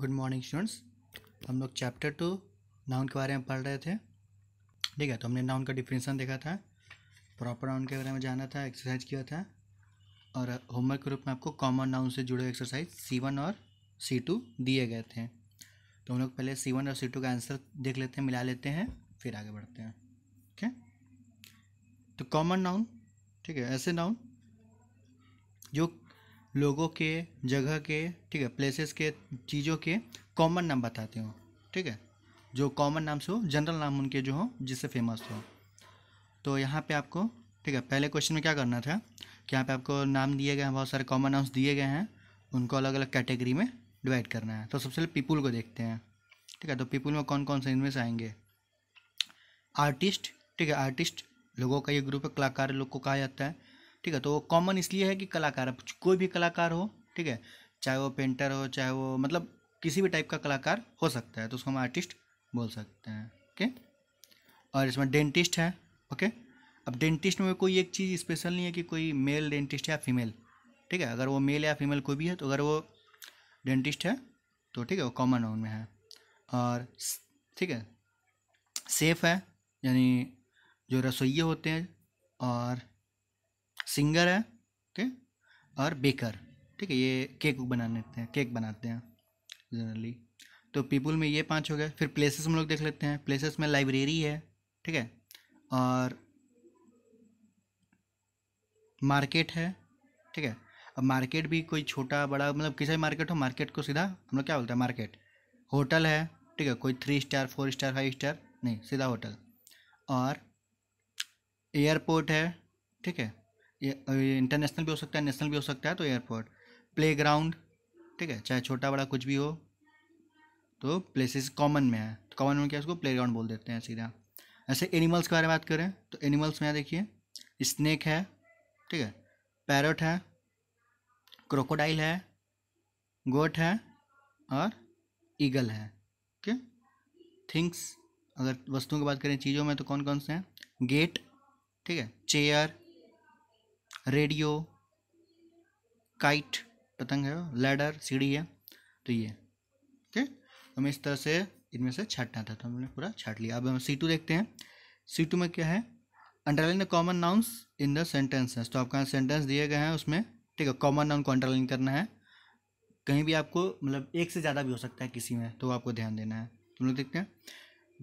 good morning students हम लोग chapter two noun के बारे में पढ़ रहे थे ठीक है तो हमने नाउन का डिफिनेशन देखा था प्रॉपर नाउन के बारे में जाना था एक्सरसाइज किया था और होमवर्क के रूप में आपको कॉमन नाउन से जुड़े एक्सरसाइज सी वन और सी टू दिए गए थे तो हम लोग पहले सी वन और सी टू का आंसर देख लेते हैं मिला लेते हैं फिर आगे बढ़ते हैं ठीक है तो कॉमन नाउन ठीक है ऐसे नाउन जो लोगों के जगह के ठीक है प्लेसेस के चीज़ों के कॉमन नाम बताती हूँ ठीक है जो कॉमन नाम से हो जनरल नाम उनके जो हो जिससे फेमस हो तो यहाँ पे आपको ठीक है पहले क्वेश्चन में क्या करना था कि यहाँ पे आपको नाम दिए गए हैं बहुत सारे कॉमन नाम्स दिए गए हैं उनको अलग अलग कैटेगरी में डिवाइड करना है तो सबसे पहले पीपुल को देखते हैं ठीक है तो पीपुल में कौन कौन से इनमें से आएंगे आर्टिस्ट ठीक है आर्टिस्ट लोगों का ये ग्रुप है कलाकार लोग को कहा जाता है ठीक है तो वो कॉमन इसलिए है कि कलाकार कोई भी कलाकार हो ठीक है चाहे वो पेंटर हो चाहे वो मतलब किसी भी टाइप का कलाकार हो सकता है तो उसको हम आर्टिस्ट बोल सकते हैं ओके और इसमें डेंटिस्ट है ओके अब डेंटिस्ट में कोई एक चीज़ स्पेशल नहीं है कि कोई मेल डेंटिस्ट है या फीमेल ठीक है अगर वो मेल या फीमेल कोई भी है तो अगर वो डेंटिस्ट है तो ठीक है वो कॉमन है उनमें है और ठीक है सेफ है यानी जो रसोइये होते हैं और सिंगर है ओके और बेकर ठीक है ये केक बनाने हैं केक बनाते हैं जनरली तो पीपुल में ये पांच हो गए फिर प्लेसेस हम लोग देख लेते हैं प्लेसेस में लाइब्रेरी है ठीक है और मार्केट है ठीक है अब मार्केट भी कोई छोटा बड़ा मतलब किसी भी मार्केट हो मार्केट को सीधा हम लोग क्या बोलते हैं मार्केट होटल है ठीक है कोई three star four star five star नहीं सीधा होटल और एयरपोर्ट है ठीक है इंटरनेशनल भी हो सकता है नेशनल भी हो सकता है तो एयरपोर्ट प्ले ग्राउंड ठीक है चाहे छोटा बड़ा कुछ भी हो तो प्लेसेस कॉमन में है तो कॉमन में क्या उसको प्ले ग्राउंड बोल देते हैं सीधा ऐसे एनिमल्स के बारे में बात करें तो एनिमल्स में देखिए स्नैक है ठीक है पैरट है क्रोकोडाइल है गोट है और ईगल है ओके थिंग्स अगर वस्तुओं की बात करें चीज़ों में तो कौन कौन से हैं गेट ठीक है चेयर रेडियो काइट पतंग है लैडर सीढ़ी है तो ये ठीक तो हमें इस तरह से इनमें से छाटना था तो हमने पूरा छाट लिया अब हम सी टू देखते हैं सी टू में क्या है underline the common nouns in the sentences तो आपका सेंटेंस दिए गए हैं उसमें ठीक है कॉमन नाउन को अंडरलाइन करना है कहीं भी आपको मतलब एक से ज़्यादा भी हो सकता है किसी में तो आपको ध्यान देना है तुम तो लोग देखते हैं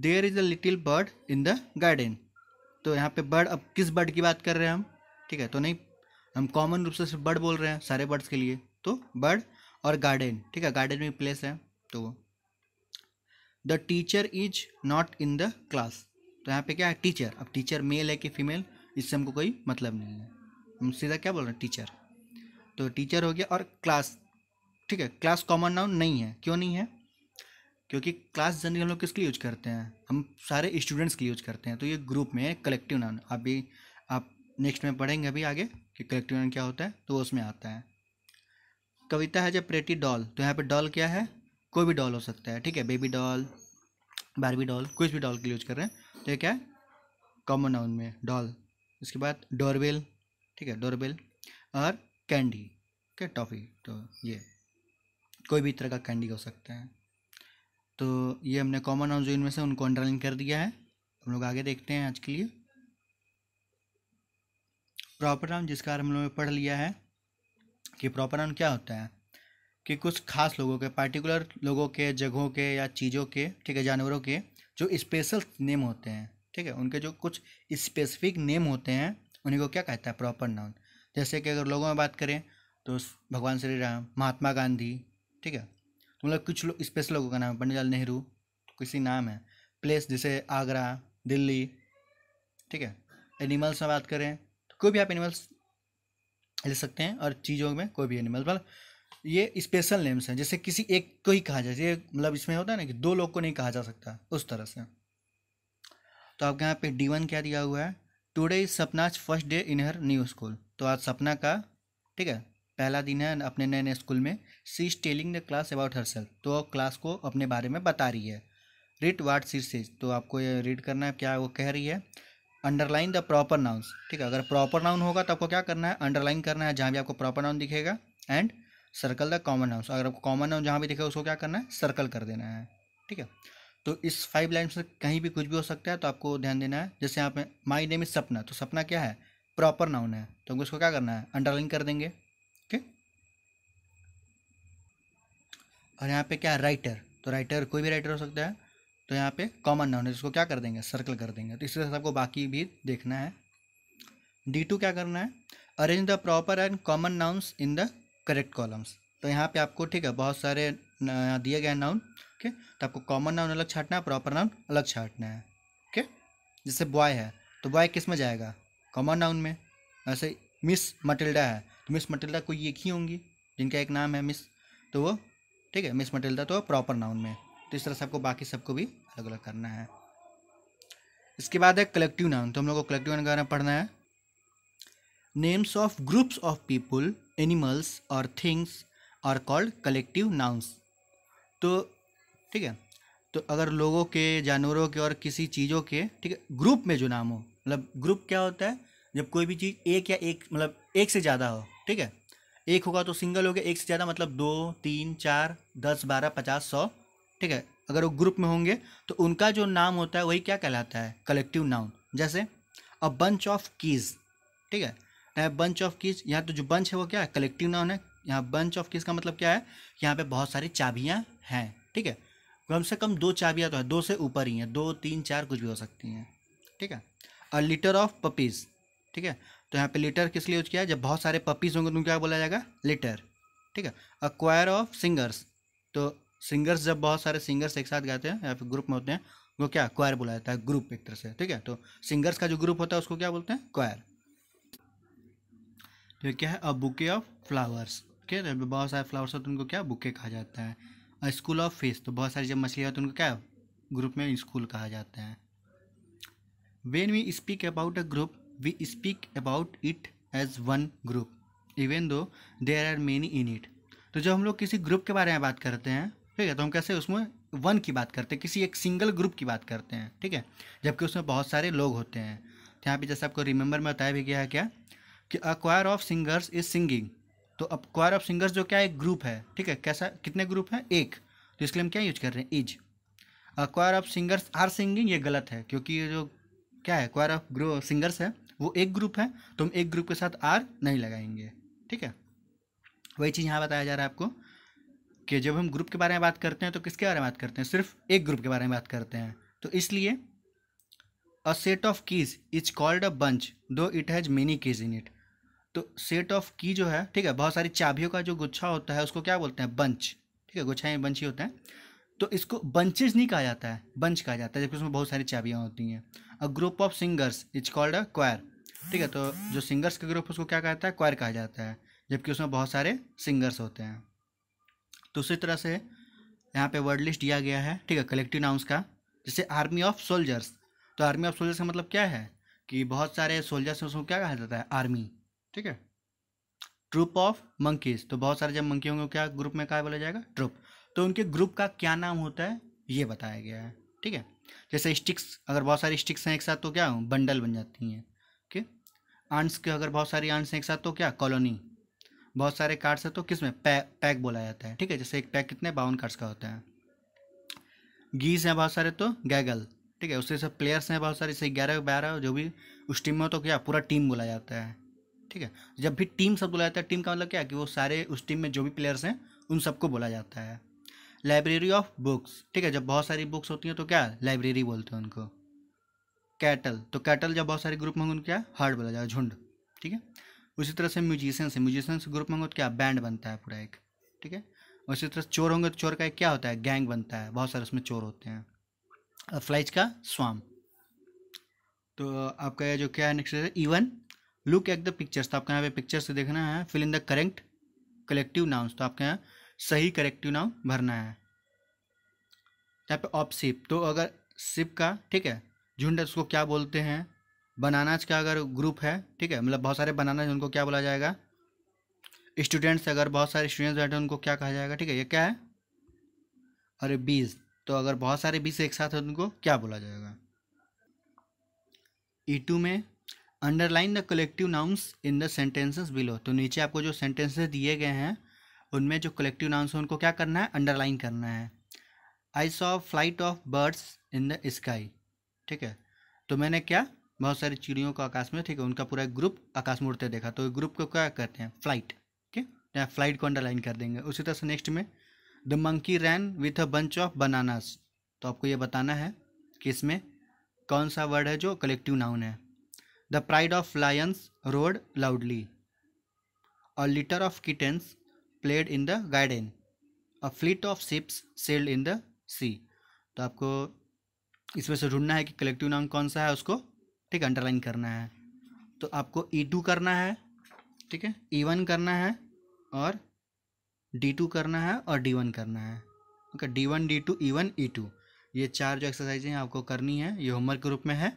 there is a little bird in the garden तो यहाँ पे बर्ड अब किस बर्ड की बात कर रहे हैं हम ठीक है तो नहीं हम कॉमन रूप से सिर्फ बर्ड बोल रहे हैं सारे बर्ड्स के लिए तो बर्ड और गार्डन ठीक है गार्डन में प्लेस है तो वो the teacher is not in the class तो यहाँ पे क्या है टीचर अब टीचर मेल है कि फीमेल इससे हमको कोई मतलब नहीं है हम सीधा क्या बोल रहे हैं टीचर तो टीचर हो गया और क्लास ठीक है क्लास कॉमन नाउन नहीं है क्यों नहीं है क्योंकि क्लास जनरली हम लोग किसके लिए यूज करते हैं हम सारे स्टूडेंट्स के लिए यूज करते हैं तो ये ग्रुप में कलेक्टिव नाउन अभी आप नेक्स्ट में पढ़ेंगे अभी आगे कि कलेक्टिव यूनियन क्या होता है तो वो उसमें आता है कविता है जब प्रेटी डॉल तो यहाँ पे डॉल क्या है कोई भी डॉल हो सकता है ठीक है बेबी डॉल बारबी डॉल कुछ भी डॉल के यूज कर रहे हैं तो ये क्या है कॉमन नाउन में डॉल इसके बाद डोरबेल ठीक है डोरबेल और कैंडी क्या टॉफ़ी तो ये कोई भी तरह का कैंडी हो सकता है तो ये हमने कॉमन नाउन जो इनमें से उनको अंडरलाइन कर दिया है हम लोग आगे देखते हैं आज के लिए प्रॉपर नाउन जिसका हम लोगों ने पढ़ लिया है कि प्रॉपर नाउन क्या होता है कि कुछ खास लोगों के पार्टिकुलर लोगों के जगहों के या चीज़ों के ठीक है जानवरों के जो स्पेशल नेम होते हैं ठीक है उनके जो कुछ स्पेसिफिक नेम होते हैं उन्हीं को क्या कहता है प्रॉपर नाउन जैसे कि अगर लोगों में बात करें तो भगवान श्री राम महात्मा गांधी ठीक है तो मतलब कुछ लोग स्पेशल लोगों का नाम है पंडित नेहरू किसी नाम है प्लेस जैसे आगरा दिल्ली ठीक है एनिमल्स में बात करें कोई भी आप एनिमल्स ले सकते हैं और चीज़ों में कोई भी एनिमल्स मतलब ये स्पेशल नेम्स हैं जैसे किसी एक को ही कहा जाए मतलब इसमें होता है ना कि दो लोग को नहीं कहा जा सकता उस तरह से तो आपके यहाँ पे डी वन क्या दिया हुआ है today is Sapna's first day in her new school तो आज सपना का ठीक है पहला दिन है अपने नए नए स्कूल में she is telling the class about herself तो क्लास को अपने बारे में बता रही है रीड वाट सी सीज तो आपको ये रीड करना है क्या वो कह रही है अंडरलाइन द प्रॉपर नाउन्स ठीक है अगर प्रॉपर नाउन होगा तो आपको क्या करना है अंडरलाइन करना है जहाँ भी आपको प्रॉपर नाउन दिखेगा and circle the common nouns अगर आपको कॉमन नाउन जहाँ भी दिखेगा उसको क्या करना है सर्कल कर देना है ठीक है तो इस फाइव लाइन से कहीं भी कुछ भी हो सकता है तो आपको ध्यान देना है जैसे यहाँ पे माई नेम इज सपना तो सपना क्या है प्रॉपर नाउन है तो हमको इसको क्या करना है अंडरलाइन कर देंगे ठीक और यहाँ पे क्या है राइटर तो राइटर कोई भी राइटर हो सकता है तो यहाँ पे कॉमन नाउन है इसको क्या कर देंगे सर्कल कर देंगे तो इसी तरह से आपको बाकी भी देखना है डी टू क्या करना है arrange the proper and common nouns in the correct columns तो यहाँ पे आपको ठीक है बहुत सारे दिए गए नाउन ओके तो आपको कॉमन नाउन अलग छाटना है प्रॉपर नाउन अलग छाटना है ओके जैसे बॉय है तो बॉय किस में जाएगा कॉमन नाउन में ऐसे मिस मटिल्डा है तो मिस मटिल्डा कोई एक ही होंगी जिनका एक नाम है मिस तो वो ठीक है मिस मटिल्डा तो प्रॉपर नाउन में तो इस तरह सबको बाकी सबको भी अलग अलग करना है इसके बाद है कलेक्टिव नाउन तो हम लोग को कलेक्टिव नाउन के बारे में पढ़ना है names of groups of people animals और things are called collective nouns तो ठीक है तो अगर लोगों के जानवरों के और किसी चीज़ों के ठीक है ग्रुप में जो नाम हो मतलब ग्रुप क्या होता है जब कोई भी चीज़ एक या एक मतलब एक से ज़्यादा हो ठीक है एक होगा तो सिंगल हो गया एक से ज़्यादा मतलब दो तीन चार दस बारह पचास सौ ठीक है अगर वो ग्रुप में होंगे तो उनका जो नाम होता है वही क्या कहलाता है कलेक्टिव नाउन जैसे अ बंच ऑफ कीज़ ठीक है बंच ऑफ कीज यहाँ तो जो बंच है वो क्या है कलेक्टिव नाउन है यहाँ बंच ऑफ कीज का मतलब क्या है यहाँ पे बहुत सारी चाबियाँ हैं ठीक है कम से कम दो चाबियाँ तो है दो से ऊपर ही हैं दो तीन चार कुछ भी हो सकती हैं ठीक है अ लीटर ऑफ पपीज़ ठीक है तो यहाँ पे लीटर किस लिए यूज किया है जब बहुत सारे पपीज़ होंगे तो क्या बोला जाएगा लीटर ठीक है अक्वायर ऑफ सिंगर्स तो सिंगर्स जब बहुत सारे सिंगर्स एक साथ गाते हैं या फिर ग्रुप में होते हैं वो क्या क्वायर बोला जाता है ग्रुप एक तरह से ठीक है तो सिंगर्स का जो ग्रुप होता है उसको क्या बोलते हैं क्वायर तो क्या है अ बुके ऑफ फ्लावर्स ठीक है तो बहुत सारे फ्लावर्स होते हैं उनको क्या बुके कहा जाता है अ स्कूल ऑफ फिश तो बहुत सारी जब मछलियाँ होती हैं उनको क्या ग्रुप में स्कूल कहा जाता है when we speak about a group we speak about it as one group even though there are many in it तो जब हम लोग किसी ग्रुप के बारे में बात करते हैं ठीक है तो हम कैसे उसमें वन की बात करते हैं किसी एक सिंगल ग्रुप की बात करते हैं ठीक है जबकि उसमें बहुत सारे लोग होते हैं तो यहाँ पर जैसे आपको रिमेंबर में बताया भी गया है क्या कि a choir of singers is singing तो अब क्वायर ऑफ सिंगर्स जो क्या एक ग्रुप है ठीक है कैसा कितने ग्रुप हैं एक तो इसके लिए हम क्या यूज कर रहे हैं is a choir of singers are singing ये गलत है क्योंकि ये जो क्या है क्वायर ऑफ ग्रो सिंगर्स है वो एक ग्रुप है तो हम एक ग्रुप के साथ आर नहीं लगाएंगे ठीक है वही चीज़ यहाँ बताया जा रहा है आपको कि जब हम ग्रुप के बारे में बात करते हैं तो किसके बारे में बात करते हैं सिर्फ एक ग्रुप के बारे में बात करते हैं तो इसलिए a set of keys is called a bunch though it has many keys in it तो सेट ऑफ की जो है ठीक है बहुत सारी चाबियों का जो गुच्छा होता है उसको क्या बोलते हैं बंच ठीक है गुच्छाएँ बंच ही होते हैं तो इसको बंचेज नहीं कहा जाता है बंच कहा जाता है जबकि उसमें बहुत सारी चाबियाँ होती हैं a group of singers is called a choir ठीक है तो जो सिंगर्स का ग्रुप उसको क्या कहता है क्वायर कहा जाता है जबकि उसमें बहुत सारे सिंगर्स होते हैं तो उसी तरह से यहाँ पे वर्ड लिस्ट दिया गया है ठीक है कलेक्टिव नाउंस का जैसे आर्मी ऑफ सोल्जर्स तो आर्मी ऑफ सोल्जर्स का मतलब क्या है कि बहुत सारे सोल्जर्स हैं उसको क्या कहा जाता है आर्मी ठीक है ट्रूप ऑफ मंकीज तो बहुत सारे जब मंकी होंगे क्या ग्रुप में क्या बोला जाएगा ट्रूप तो उनके ग्रुप का क्या नाम होता है ये बताया गया है ठीक है जैसे स्टिक्स अगर बहुत सारी स्टिक्स हैं एक साथ तो क्या बंडल बन जाती हैं ठीक है आंट्स के अगर बहुत सारी आंट्स हैं एक साथ तो क्या कॉलोनी बहुत सारे कार्ड्स है तो किस में पै, पैक बोला जाता है ठीक है जैसे एक पैक कितने बावन कार्ड्स का होता है गीज हैं बहुत सारे तो गैगल ठीक है उससे सब प्लेयर्स हैं बहुत सारे जैसे ग्यारह बारह जो भी उस टीम में तो क्या पूरा टीम बोला जाता है ठीक है जब भी टीम सब बोला जाता है टीम का मतलब क्या कि वो सारे उस टीम में जो भी प्लेयर्स हैं उन सबको बोला जाता है लाइब्रेरी ऑफ बुक्स ठीक है जब बहुत सारी बुक्स होती हैं तो क्या लाइब्रेरी बोलते हैं उनको कैटल तो कैटल जब बहुत सारे ग्रुप में होंगे उनको क्या हर्ड बोला जाएगा झुंड ठीक है उसी तरह से म्यूजिशियंस है म्यूजिशियंस ग्रुप में होंगे तो क्या बैंड बनता है पूरा एक ठीक है उसी तरह चोर होंगे तो चोर का एक क्या होता है गैंग बनता है बहुत सारे उसमें चोर होते हैं और फ्लाइज का स्वाम तो आपका ये जो क्या है next E one look at the pictures तो आपके यहाँ पे पिक्चर से देखना है fill in the correct collective nouns तो आपके यहाँ सही करेक्टिव नाउन भरना है यहाँ पे ऑप सिप तो अगर सिप का ठीक है झुंड उसको क्या बोलते हैं बनानाज का अगर ग्रुप है ठीक है मतलब बहुत सारे बनानाज उनको क्या बोला जाएगा स्टूडेंट्स अगर बहुत सारे स्टूडेंट्स बैठे उनको क्या कहा जाएगा ठीक है ये क्या है अरे बीज तो अगर बहुत सारे बीज एक साथ है तो उनको क्या बोला जाएगा ई e टू में underline the collective nouns in the sentences below तो नीचे आपको जो सेंटेंसेस दिए गए हैं उनमें जो कलेक्टिव नाउंस हैं उनको क्या करना है अंडरलाइन करना है I saw flight of birds in the sky ठीक है तो मैंने क्या बहुत सारी चिड़ियों को आकाश में ठीक है उनका पूरा ग्रुप आकाश में उड़ते देखा तो ग्रुप को क्या कहते हैं फ्लाइट ठीक है यहाँ फ्लाइट को अंडरलाइन कर देंगे उसी तरह से नेक्स्ट में the monkey ran with a bunch of bananas तो आपको ये बताना है कि इसमें कौन सा वर्ड है जो कलेक्टिव नाउन है the pride of lions roared loudly और litter of kittens played in the garden a fleet of ships sailed in the sea तो आपको इसमें से ढूंढना है कि कलेक्टिव नाउन कौन सा है उसको ठीक है अंडरलाइन करना है तो आपको ई e टू करना है ठीक है ई e वन करना है और डी टू करना है और डी वन करना है okay D one D two E one E two ये चार जो एक्सरसाइजें हैं आपको करनी है ये होमवर्क के रूप में है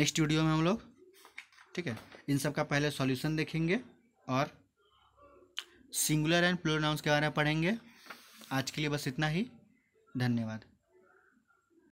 नेक्स्ट वीडियो में हम लोग ठीक है इन सब का पहले सॉल्यूशन देखेंगे और सिंगुलर एंड प्लोर नाउंस के बारे में पढ़ेंगे आज के लिए बस इतना ही धन्यवाद